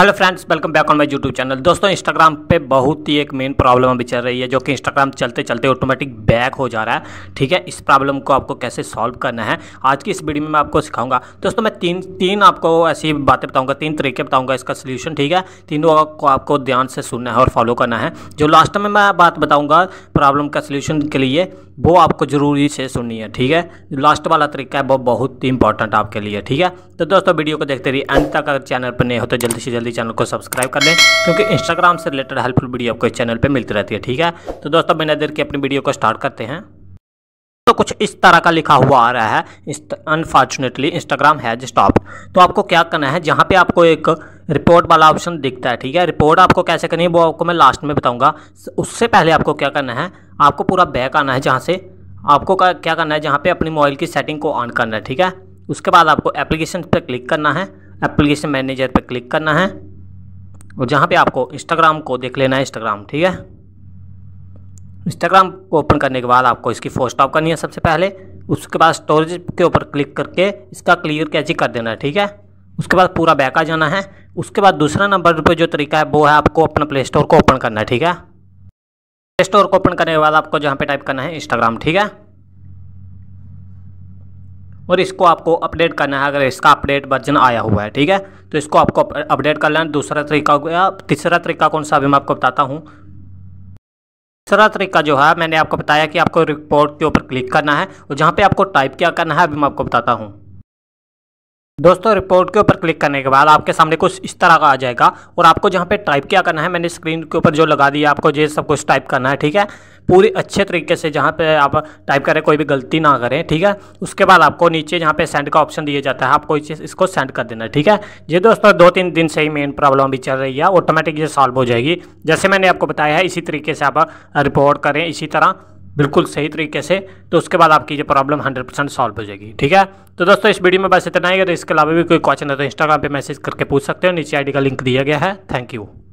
hello friends welcome back on my YouTube channel दोस्तों Instagram पे बहुत ही एक मेन प्रॉब्लम अभी चल रही है जो कि इंस्टाग्राम चलते चलते ऑटोमेटिक बैक हो जा रहा है ठीक है इस प्रॉब्लम को आपको कैसे सॉल्व करना है आज की इस वीडियो में मैं आपको सिखाऊंगा दोस्तों मैं तीन तीन आपको ऐसी बातें बताऊँगा तीन तरीके बताऊँगा इसका सोल्यूशन ठीक है तीनों को आपको ध्यान से सुनना है और फॉलो करना है जो लास्ट में मैं बात बताऊँगा प्रॉब्लम का सोल्यूशन के लिए वो आपको ज़रूरी से सुननी है ठीक है लास्ट वाला तरीका है वो बहुत ही इंपॉर्टेंट आपके लिए ठीक है तो दोस्तों वीडियो को देखते रहिए अंत तक अगर चैनल पर नहीं हो तो जल्दी से जल्दी जल्दी चैनल को सब्सक्राइब कर लें क्योंकि इंस्टाग्राम से रिलेटेड हेल्पफुल वीडियो आपको इस चैनल पर मिलती रहती है ठीक है तो दोस्तों बिना देर के अपनी वीडियो को स्टार्ट करते हैं तो कुछ इस तरह का लिखा हुआ आ रहा है अनफॉर्चुनेटली इंस्टाग्राम हैज स्टॉप तो आपको क्या करना है जहाँ पे आपको एक रिपोर्ट वाला ऑप्शन दिखता है ठीक है रिपोर्ट आपको कैसे करनी है वो आपको मैं लास्ट में बताऊंगा उससे पहले आपको क्या करना है आपको पूरा बैक आना है जहाँ से आपको क्या करना है जहाँ पर अपनी मोबाइल की सेटिंग को ऑन करना है ठीक है उसके बाद आपको एप्लीकेशन पर क्लिक करना है एप्लीकेशन मैनेजर पर क्लिक करना है और जहाँ पे आपको इंस्टाग्राम को देख लेना है इंस्टाग्राम ठीक है इंस्टाग्राम को ओपन करने के बाद आपको इसकी फोस्ट ऑफ करनी है सबसे पहले उसके बाद स्टोरेज के ऊपर क्लिक करके इसका क्लियर कैच कर देना है ठीक है उसके बाद पूरा बैक आ जाना है उसके बाद दूसरा नंबर पर जो तरीका है वो है आपको अपना प्ले स्टोर को ओपन करना है ठीक है प्ले स्टोर को ओपन करने के बाद आपको जहाँ पे टाइप करना है इंस्टाग्राम ठीक है और इसको आपको अपडेट करना है अगर इसका अपडेट वर्जन आया हुआ है ठीक है तो इसको आपको अपडेट कर लेना दूसरा तरीका तीसरा तरीका कौन सा अभी मैं आपको बताता हूँ तीसरा तरीका जो है मैंने आपको बताया कि आपको रिपोर्ट के ऊपर क्लिक करना है और जहाँ पर आपको टाइप क्या करना है अभी मैं आपको बताता हूँ दोस्तों रिपोर्ट के ऊपर क्लिक करने के बाद आपके सामने कुछ इस तरह का आ जाएगा और आपको जहाँ पे टाइप क्या करना है मैंने स्क्रीन के ऊपर जो लगा दिया आपको ये सब कुछ टाइप करना है ठीक है पूरी अच्छे तरीके से जहाँ पे आप टाइप करें कोई भी गलती ना करें ठीक है उसके बाद आपको नीचे जहाँ पे सेंड का ऑप्शन दिया जाता है आपको इसको सेंड कर देना है ठीक है ये दोस्तों दो तीन दिन से ही मेन प्रॉब्लम भी चल रही है ऑटोमेटिक ये सॉल्व हो जाएगी जैसे मैंने आपको बताया है इसी तरीके से आप रिपोर्ट करें इसी तरह बिल्कुल सही तरीके से तो उसके बाद आपकी ये प्रॉब्लम 100 परसेंट सॉल्व हो जाएगी ठीक है तो दोस्तों इस वीडियो में बस इतना ही है तो इसके अलावा भी कोई क्वेश्चन है तो इंस्टाग्राम पे मैसेज करके पूछ सकते हो नीचे आईडी का लिंक दिया गया है थैंक यू